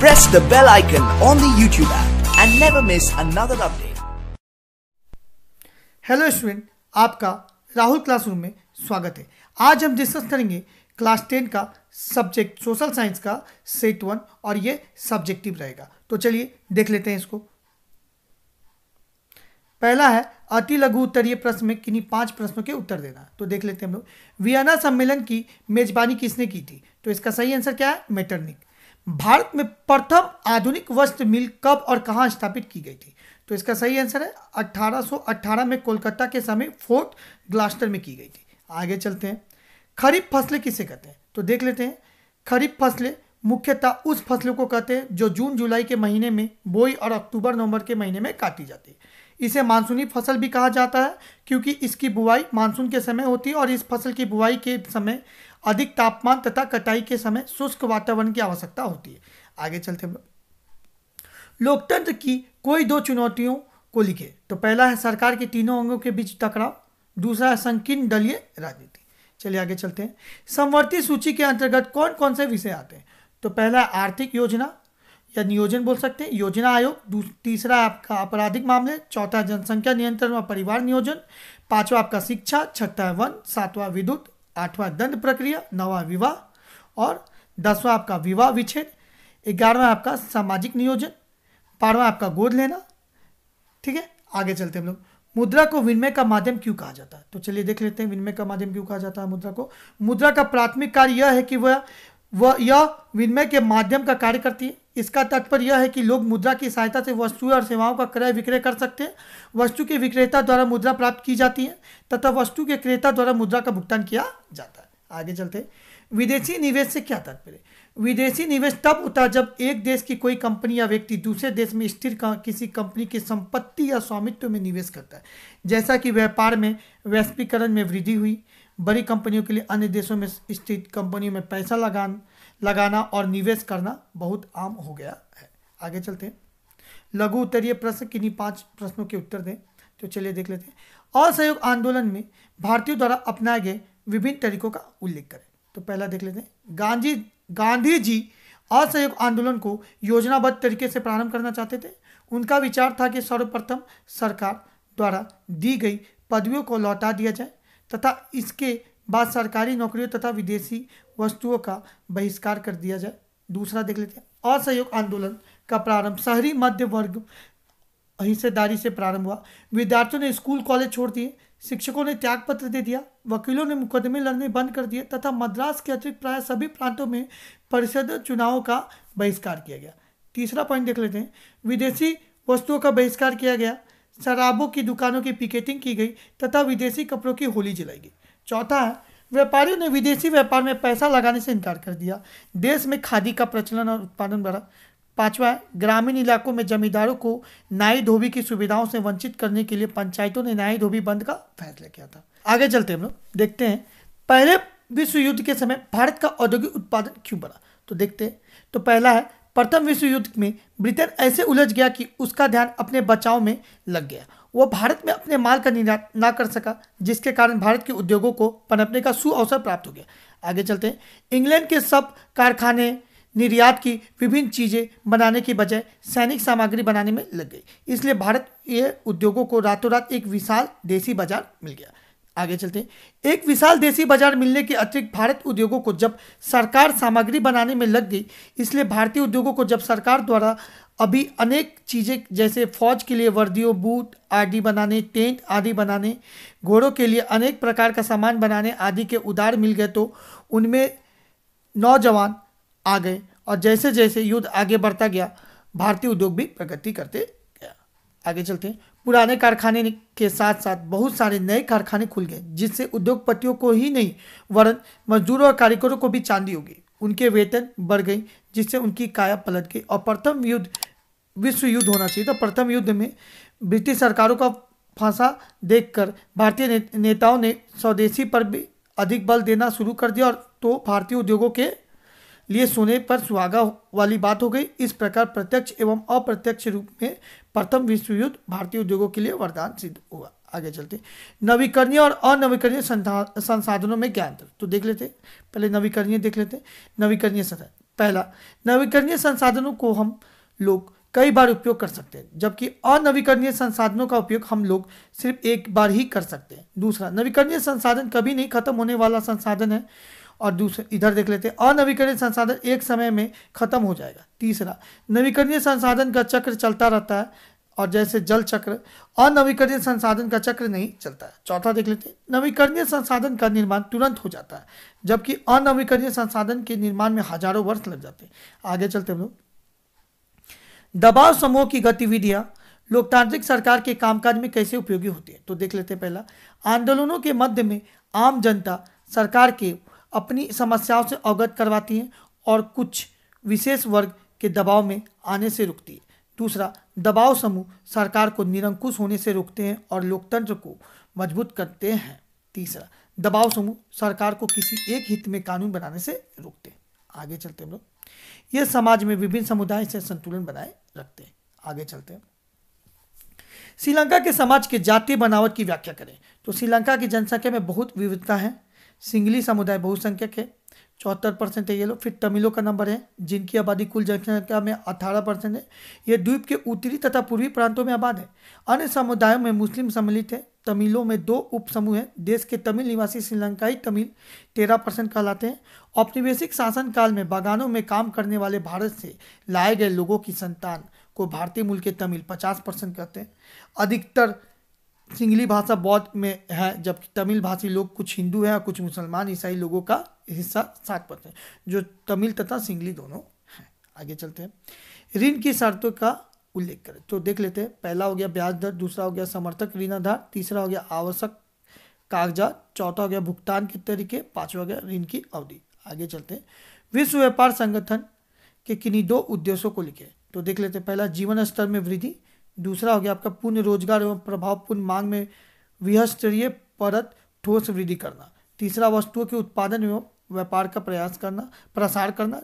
Press the bell icon on the YouTube app and never miss another update. hello students आपका Rahul classroom में स्वागत है आज हम डिस्कस करेंगे क्लास टेन का सब्जेक्ट सोशल साइंस का सेट वन और ये सब्जेक्टिव रहेगा तो चलिए देख लेते हैं इसको पहला है अति लघु उत्तरीय प्रश्न में किन्हीं पांच प्रश्नों के उत्तर देना तो देख लेते हैं हम लोग वियना सम्मेलन की मेजबानी किसने की थी तो इसका सही आंसर क्या है मेटरनिक भारत में प्रथम आधुनिक वस्त्र मिल कब और कहाँ स्थापित की गई थी तो इसका सही आंसर है 1818 में कोलकाता के समय फोर्ट ग्लास्टर में की गई थी आगे चलते हैं खरीफ फसलें किसे कहते हैं तो देख लेते हैं खरीफ फसलें मुख्यतः उस फसलों को कहते हैं जो जून जुलाई के महीने में बोई और अक्टूबर नवंबर के महीने में काटी जाती है इसे मानसूनी फसल भी कहा जाता है क्योंकि इसकी बुआई मानसून के समय होती है और इस फसल की बुआई के समय अधिक तापमान तथा कटाई के समय शुष्क वातावरण की आवश्यकता होती है आगे चलते लोकतंत्र की कोई दो चुनौतियों को लिखे तो पहला है सरकार के तीनों अंगों के बीच टकराव दूसरा है संकीर्ण दलीय राजनीति चलिए आगे चलते हैं समवर्ती सूची के अंतर्गत कौन कौन से विषय आते हैं तो पहला है आर्थिक योजना या नियोजन बोल सकते हैं योजना आयोग तीसरा आपका आपराधिक मामले चौथा जनसंख्या नियंत्रण व परिवार नियोजन पांचवा आपका शिक्षा छठा वन सातवा विद्युत आठवां दंड प्रक्रिया नवा विवाह और दसवां आपका विवाह विच्छेद ग्यारहवा आपका सामाजिक नियोजन बारहवा आपका गोद लेना ठीक है आगे चलते हम लोग मुद्रा को विनिमय का माध्यम क्यों कहा जाता है तो चलिए देख लेते हैं विनिमय का माध्यम क्यों कहा जाता है मुद्रा को मुद्रा का प्राथमिक कार्य यह है कि वह वह यह विनिमय के माध्यम का कार्य करती है इसका तात्पर्य यह है कि लोग मुद्रा की सहायता से वस्तुएं और सेवाओं का क्रय विक्रय कर सकते हैं वस्तु के विक्रेता द्वारा मुद्रा प्राप्त की जाती है तथा वस्तु के क्रेता द्वारा मुद्रा का भुगतान किया जाता है आगे चलते विदेशी निवेश से क्या तात्पर्य विदेशी निवेश तब होता है जब एक देश की कोई कंपनी या व्यक्ति दूसरे देश में स्थिर किसी कंपनी की संपत्ति या स्वामित्व में निवेश करता है जैसा कि व्यापार में वैश्वीकरण में वृद्धि हुई बड़ी कंपनियों के लिए अन्य देशों में स्थित कंपनियों में पैसा लगान लगाना और निवेश करना बहुत आम हो गया है आगे चलते हैं लघु उत्तरीय प्रश्न किन्हीं पांच प्रश्नों के उत्तर दें तो चलिए देख लेते हैं असहयोग आंदोलन में भारतीयों द्वारा अपनाए गए विभिन्न तरीकों का उल्लेख करें तो पहला देख लेते हैं गांधी गांधी जी असहयोग आंदोलन को योजनाबद्ध तरीके से प्रारंभ करना चाहते थे उनका विचार था कि सर्वप्रथम सरकार द्वारा दी गई पदवियों को लौटा दिया जाए तथा इसके बाद सरकारी नौकरियों तथा विदेशी वस्तुओं का बहिष्कार कर दिया जाए दूसरा देख लेते हैं असहयोग आंदोलन का प्रारंभ शहरी मध्य वर्ग हिस्सेदारी से प्रारंभ हुआ विद्यार्थियों ने स्कूल कॉलेज छोड़ दिए शिक्षकों ने त्यागपत्र दे दिया वकीलों ने मुकदमे लड़ने बंद कर दिए तथा मद्रास के अतिरिक्त प्राय सभी प्रांतों में परिषद चुनावों का बहिष्कार किया गया तीसरा पॉइंट देख लेते हैं विदेशी वस्तुओं का बहिष्कार किया गया शराबों की दुकानों की पिकेटिंग की गई तथा विदेशी कपड़ों की होली जलाई गई चौथा है व्यापारियों ने विदेशी व्यापार में पैसा लगाने से इनकार कर दिया देश में खादी का प्रचलन और उत्पादन बढ़ा पांचवा ग्रामीण इलाकों में जमींदारों को नाई धोबी की सुविधाओं से वंचित करने के लिए पंचायतों ने नाई धोबी बंद का फैसला किया था आगे चलते हम लोग देखते हैं पहले विश्व युद्ध के समय भारत का औद्योगिक उत्पादन क्यों बढ़ा तो देखते हैं तो पहला है प्रथम विश्व युद्ध में ब्रिटेन ऐसे उलझ गया कि उसका ध्यान अपने बचाव में लग गया वह भारत में अपने माल का निर्यात ना कर सका जिसके कारण भारत के उद्योगों को पनपने का सुअवसर प्राप्त हो गया आगे चलते हैं इंग्लैंड के सब कारखाने निर्यात की विभिन्न चीज़ें बनाने की बजाय सैनिक सामग्री बनाने में लग गई इसलिए भारत ये उद्योगों को रातों रात एक विशाल देसी बाजार मिल गया आगे चलते एक विशाल देसी बाजार मिलने के अतिरिक्त भारत उद्योगों को जब सरकार सामग्री बनाने में लग गई इसलिए भारतीय उद्योगों को जब सरकार द्वारा अभी अनेक चीज़ें जैसे फौज के लिए वर्दियों बूट आदि बनाने टेंट आदि बनाने घोड़ों के लिए अनेक प्रकार का सामान बनाने आदि के उधार मिल गए तो उनमें नौजवान आ गए और जैसे जैसे युद्ध आगे बढ़ता गया भारतीय उद्योग भी प्रगति करते गया आगे चलते हैं पुराने कारखाने के साथ साथ बहुत सारे नए कारखाने खुल गए जिससे उद्योगपतियों को ही नहीं वरन मजदूरों और कारीगरों को भी चांदी हो गई उनके वेतन बढ़ गई जिससे उनकी काया पलट गई और प्रथम युद्ध विश्व युद्ध होना चाहिए था तो प्रथम युद्ध में ब्रिटिश सरकारों का फांसा देखकर भारतीय ने, नेताओं ने स्वदेशी पर भी अधिक बल देना शुरू कर दिया और तो भारतीय उद्योगों के लिए सोने पर सुहागा वाली बात हो गई इस प्रकार प्रत्यक्ष एवं अप्रत्यक्ष रूप में प्रथम विश्व युद्ध भारतीय उद्योगों के लिए वरदान सिद्ध हुआ आगे चलते नवीकरणीय और अनवीकरणीय संसाधनों में क्या अंतर तो देख लेते पहले नवीकरणीय देख लेते नवीकरणीय संसाधन पहला नवीकरणीय संसाधनों को हम लोग कई बार उपयोग कर सकते हैं जबकि अनवीकरणीय संसाधनों का उपयोग हम लोग सिर्फ एक बार ही कर सकते हैं दूसरा नवीकरणीय संसाधन कभी नहीं खत्म होने वाला संसाधन है और दूसरे इधर देख लेते हैं अनवीकरणीय संसाधन एक समय में खत्म हो जाएगा तीसरा नवीकरणीय संसाधन का चक्र चलता रहता है और जैसे जल चक्र अनवीकरणीय संसाधन का चक्र नहीं चलता है चौथा देख लेते हैं नवीकरणीय संसाधन का निर्माण तुरंत हो जाता है जबकि अनवीकरणीय संसाधन के निर्माण में हजारों वर्ष लग जाते हैं आगे चलते हम लोग दबाव समूह की गतिविधियां लोकतांत्रिक सरकार के कामकाज में कैसे उपयोगी होती है तो देख लेते हैं पहला आंदोलनों के मध्य में आम जनता सरकार के अपनी समस्याओं से अवगत करवाती है और कुछ विशेष वर्ग के दबाव में आने से रुकती है दूसरा दबाव समूह सरकार को निरंकुश होने से रोकते हैं और लोकतंत्र को मजबूत करते हैं तीसरा दबाव समूह सरकार को किसी एक हित में कानून बनाने से रोकते हैं आगे चलते हम लोग ये समाज में विभिन्न समुदाय से संतुलन बनाए रखते हैं आगे चलते हैं श्रीलंका के समाज के जातीय बनावट की व्याख्या करें तो श्रीलंका की जनसंख्या में बहुत विविधता है सिंगली समुदाय बहुसंख्यक है चौहत्तर परसेंट है ये लोग फिर तमिलों का नंबर है जिनकी आबादी कुल जनसंख्या में अठारह परसेंट है ये द्वीप के उत्तरी तथा पूर्वी प्रांतों में आबाद है अन्य समुदायों में मुस्लिम सम्मिलित है तमिलों में दो उप समूह हैं देश के तमिल निवासी श्रीलंकाई तमिल तेरह परसेंट कहलाते हैं औपनिवेशिक शासन काल में बागानों में काम करने वाले भारत से लाए गए लोगों की संतान को भारतीय मूल के तमिल पचास परसेंट कहते हैं अधिकतर सिंगली भाषा बौद्ध में है जबकि तमिल भाषी लोग कुछ हिंदू हैं और कुछ मुसलमान ईसाई लोगों का हिस्सा सात परसेंट जो तमिल तथा सिंगली दोनों हैं आगे चलते हैं ऋण की शर्तों का उल्लेख करें तो देख लेते हैं पहला हो गया ब्याज दर दूसरा हो गया समर्थक ऋण आधार तीसरा हो गया आवश्यक कागजात चौथा हो गया भुगतान के तरीके पाँचवा हो गया ऋण की अवधि आगे चलते हैं विश्व व्यापार संगठन के किन्हीं दो उद्देश्यों को लिखे तो देख लेते हैं पहला जीवन स्तर में वृद्धि दूसरा हो गया आपका पुण्य रोजगार एवं प्रभाव मांग में विहस्तरीय परत ठोस वृद्धि करना तीसरा वस्तुओं के उत्पादन एवं व्यापार का प्रयास करना प्रसार करना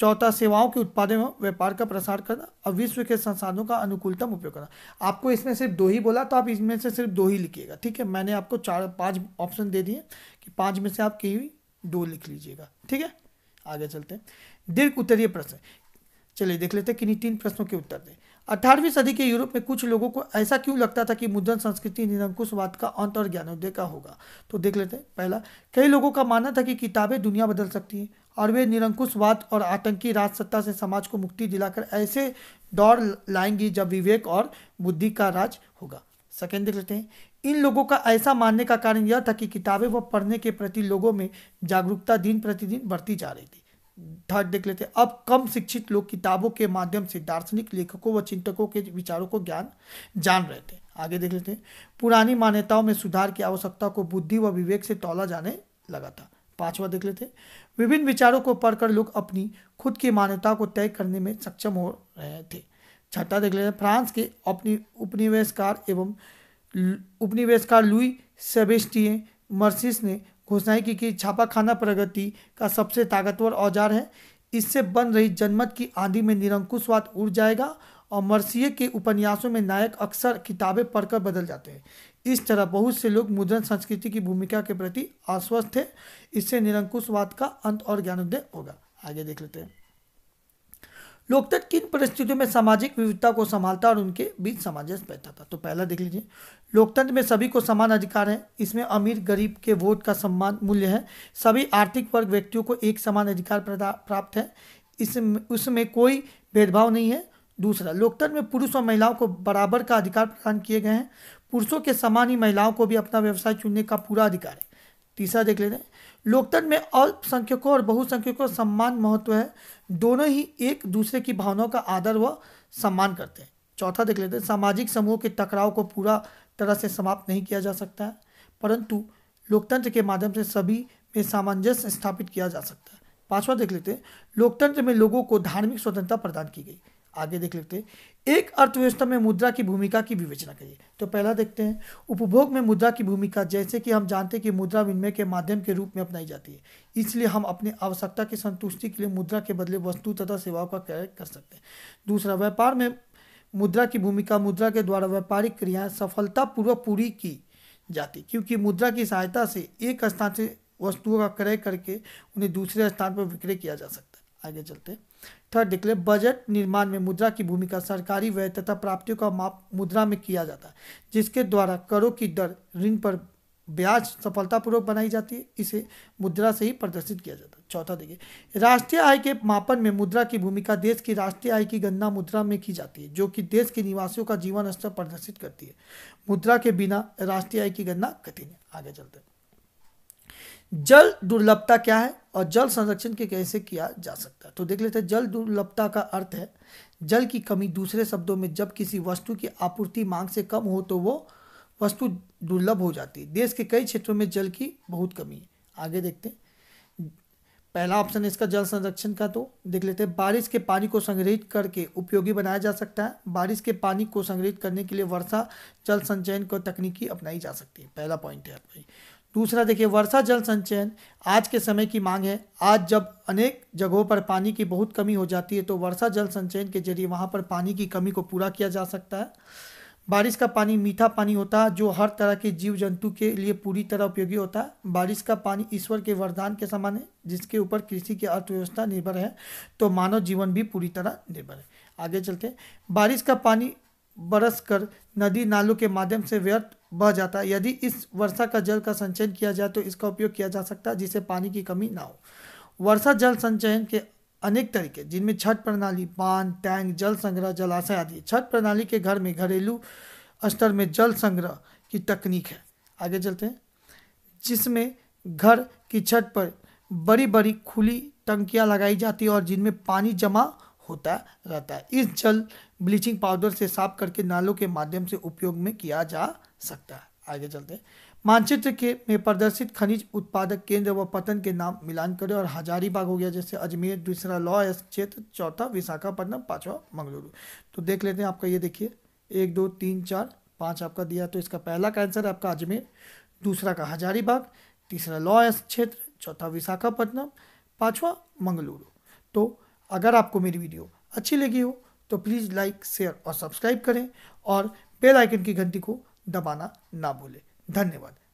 चौथा सेवाओं के उत्पादन एवं व्यापार का प्रसार करना और विश्व के संसाधनों का अनुकूलतम उपयोग करना आपको इसमें सिर्फ दो ही बोला तो आप इसमें से सिर्फ दो ही लिखिएगा ठीक है मैंने आपको चार पांच ऑप्शन दे दिए कि पांच में से आप कहीं दो लिख लीजिएगा ठीक है आगे चलते हैं दीर्घ उत्तरीय प्रश्न चलिए देख लेते हैं किन्हीं तीन प्रश्नों के उत्तर दें अठारहवीं सदी के यूरोप में कुछ लोगों को ऐसा क्यों लगता था कि मुद्रण संस्कृति निरंकुशवाद का अंत और ज्ञानोदय का होगा तो देख लेते हैं पहला कई लोगों का मानना था कि किताबें दुनिया बदल सकती हैं और वे निरंकुशवाद और आतंकी राज सत्ता से समाज को मुक्ति दिलाकर ऐसे दौर लाएंगी जब विवेक और बुद्धि का राज होगा सेकेंड देख लेते हैं इन लोगों का ऐसा मानने का कारण यह था कि किताबें व पढ़ने के प्रति लोगों में जागरूकता दिन प्रतिदिन बढ़ती जा रही थी थर्ड देख लेते अब कम शिक्षित लोग किताबों के माध्यम से दार्शनिक लेखकों व चिंतकों के विचारों को ज्ञान जान रहे थे आगे देख लेते पुरानी मान्यताओं में सुधार की आवश्यकता को बुद्धि व विवेक से तोला जाने लगा था पांचवा देख लेते विभिन्न विचारों को पढ़कर लोग अपनी खुद की मान्यता को तय करने में सक्षम हो रहे थे छठा देख लेते फ्रांस के अपनी उपनिवेशकार एवं उपनिवेशकार लुई सेबेस्टियन मर्सिस ने घोषणाएं की कि छापाखाना प्रगति का सबसे ताकतवर औजार है इससे बन रही जनमत की आंधी में निरंकुशवाद उड़ जाएगा और मरसिए के उपन्यासों में नायक अक्सर किताबें पढ़कर बदल जाते हैं इस तरह बहुत से लोग मुद्रण संस्कृति की भूमिका के प्रति आश्वस्त थे इससे निरंकुशवाद का अंत और ज्ञानोदय होगा आगे देख लेते हैं लोकतंत्र किन परिस्थितियों में सामाजिक विविधता को संभालता और उनके बीच सामंजस्य था तो पहला देख लीजिए लोकतंत्र में सभी को समान अधिकार है इसमें अमीर गरीब के वोट का सम्मान मूल्य है सभी आर्थिक वर्ग व्यक्तियों को एक समान अधिकार प्राप्त है इस उसमें कोई भेदभाव नहीं है दूसरा लोकतंत्र में पुरुष और महिलाओं को बराबर का अधिकार प्रदान किए गए हैं पुरुषों के समान ही महिलाओं को भी अपना व्यवसाय चुनने का पूरा अधिकार है तीसरा देख लेते हैं लोकतंत्र में अल्पसंख्यकों और बहुसंख्यकों सम्मान महत्व है दोनों ही एक दूसरे की भावनाओं का आदर व सम्मान करते हैं चौथा देख लेते हैं सामाजिक समूह के टकराव को पूरा तरह से समाप्त नहीं किया जा सकता है परंतु लोकतंत्र के माध्यम से सभी में सामंजस्य स्थापित किया जा सकता है पांचवा देख लेते हैं लोकतंत्र में लोगों को धार्मिक स्वतंत्रता प्रदान की गई आगे देख लेते हैं एक अर्थव्यवस्था में मुद्रा की भूमिका की विवेचना करिए तो पहला देखते हैं उपभोग में मुद्रा की भूमिका जैसे कि हम जानते हैं कि मुद्रा विनिमय के माध्यम के रूप में अपनाई जाती है इसलिए हम अपने आवश्यकता की संतुष्टि के लिए मुद्रा के बदले वस्तु तथा सेवाओं का क्रय कर सकते हैं दूसरा व्यापार में मुद्रा की भूमिका मुद्रा के द्वारा व्यापारिक क्रियाएं सफलतापूर्वक पूरी की जाती क्योंकि मुद्रा की सहायता से एक स्थान से वस्तुओं का क्रय करके उन्हें दूसरे स्थान पर विक्रय किया जा सकता है आगे चलते थर्ड देख ले बजट निर्माण में मुद्रा की भूमिका सरकारी व्यय तथा प्राप्तियों का माप मुद्रा में किया जाता है जिसके द्वारा करों की दर ऋण पर ब्याज सफलतापूर्वक बनाई जाती है इसे मुद्रा से ही प्रदर्शित किया जाता है चौथा देखिए राष्ट्रीय आय के मापन में मुद्रा की भूमिका देश की राष्ट्रीय आय की गणना मुद्रा में की जाती है जो कि देश के निवासियों का जीवन स्तर प्रदर्शित करती है मुद्रा के बिना राष्ट्रीय आय की गणना कठिन है आगे चलते जल दुर्लभता क्या है और जल संरक्षण के कैसे किया जा सकता है तो देख लेते हैं जल दुर्लभता का अर्थ है जल की कमी दूसरे शब्दों में जब किसी वस्तु की आपूर्ति मांग से कम हो तो वो वस्तु दुर्लभ हो जाती है देश के कई क्षेत्रों में जल की बहुत कमी है आगे देखते हैं पहला ऑप्शन है इसका जल संरक्षण का तो देख लेते हैं बारिश के पानी को संग्रहित करके उपयोगी बनाया जा सकता है बारिश के पानी को संग्रहित करने के लिए वर्षा जल संचयन को तकनीकी अपनाई जा सकती है पहला पॉइंट है आपका दूसरा देखिए वर्षा जल संचयन आज के समय की मांग है आज जब अनेक जगहों पर पानी की बहुत कमी हो जाती है तो वर्षा जल संचयन के जरिए वहाँ पर पानी की कमी को पूरा किया जा सकता है बारिश का पानी मीठा पानी होता है जो हर तरह के जीव जंतु के लिए पूरी तरह उपयोगी होता है बारिश का पानी ईश्वर के वरदान के समान है जिसके ऊपर कृषि की अर्थव्यवस्था निर्भर है तो मानव जीवन भी पूरी तरह निर्भर है आगे चलते बारिश का पानी बरस कर नदी नालों के माध्यम से व्यर्थ बह जाता है यदि इस वर्षा का जल का संचयन किया जाए तो इसका उपयोग किया जा सकता है जिससे पानी की कमी ना हो वर्षा जल संचयन के अनेक तरीके जिनमें छठ प्रणाली बांध टैंक जल संग्रह जलाशय आदि छठ प्रणाली के घर में घरेलू स्तर में जल संग्रह की तकनीक है आगे चलते हैं जिसमें घर की छत पर बड़ी बड़ी खुली टंकियां लगाई जाती है और जिनमें पानी जमा होता रहता है इस जल ब्लीचिंग पाउडर से साफ करके नालों के माध्यम से उपयोग में किया जा सकता है आगे चलते मानचित्र के में प्रदर्शित खनिज उत्पादक केंद्र व पतन के नाम मिलान करें और हजारीबाग हो गया जैसे अजमेर दूसरा लॉ एस क्षेत्र चौथा विशाखापट्टनम पांचवा मंगलुरु तो देख लेते हैं आपका ये देखिए एक दो तीन चार पाँच आपका दिया तो इसका पहला का आंसर है आपका अजमेर दूसरा का हजारीबाग तीसरा लॉ एस क्षेत्र चौथा विशाखापट्टनम पाँचवा मंगलुरु तो अगर आपको मेरी वीडियो अच्छी लगी हो तो प्लीज़ लाइक शेयर और सब्सक्राइब करें और बेल आइकन की घंटी को दबाना ना भूलें धन्यवाद